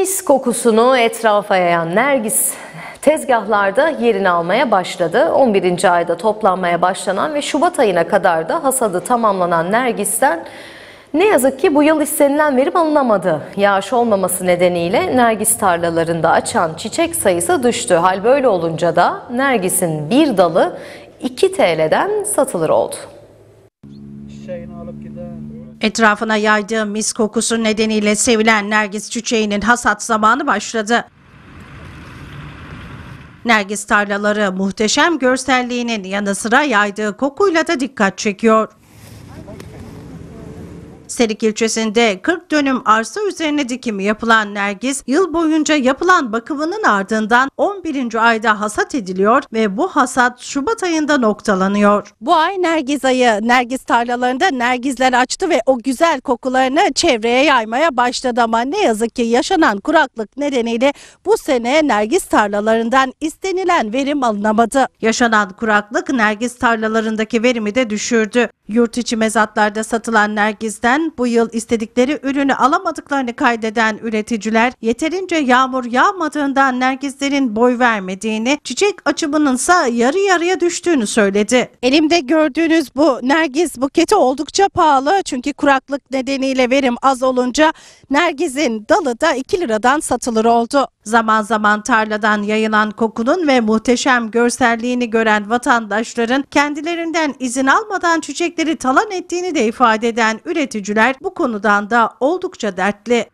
Mis kokusunu etrafa yayan Nergis tezgahlarda yerini almaya başladı. 11. ayda toplanmaya başlanan ve Şubat ayına kadar da hasadı tamamlanan Nergis'ten ne yazık ki bu yıl istenilen verim alınamadı. Yağış olmaması nedeniyle nergis tarlalarında açan çiçek sayısı düştü. Hal böyle olunca da nergisin bir dalı 2 TL'den satılır oldu. Çiçeğini alıp gider. Etrafına yaydığı mis kokusu nedeniyle sevilen nergis çiçeğinin hasat zamanı başladı. Nergis tarlaları muhteşem görselliğinin yanı sıra yaydığı kokuyla da dikkat çekiyor. Selik ilçesinde 40 dönüm arsa üzerine dikimi yapılan Nergis yıl boyunca yapılan bakımının ardından 11. ayda hasat ediliyor ve bu hasat Şubat ayında noktalanıyor. Bu ay Nergiz ayı Nergiz tarlalarında Nergizler açtı ve o güzel kokularını çevreye yaymaya başladı ama ne yazık ki yaşanan kuraklık nedeniyle bu sene Nergiz tarlalarından istenilen verim alınamadı. Yaşanan kuraklık Nergiz tarlalarındaki verimi de düşürdü. Yurt içi mezatlarda satılan nergizden bu yıl istedikleri ürünü alamadıklarını kaydeden üreticiler yeterince yağmur yağmadığından nergizlerin boy vermediğini, çiçek açımının ise yarı yarıya düştüğünü söyledi. Elimde gördüğünüz bu nergiz buketi oldukça pahalı çünkü kuraklık nedeniyle verim az olunca nergizin dalı da 2 liradan satılır oldu. Zaman zaman tarladan yayılan kokunun ve muhteşem görselliğini gören vatandaşların kendilerinden izin almadan çiçekleri ürettikleri talan ettiğini de ifade eden üreticiler bu konudan da oldukça dertli.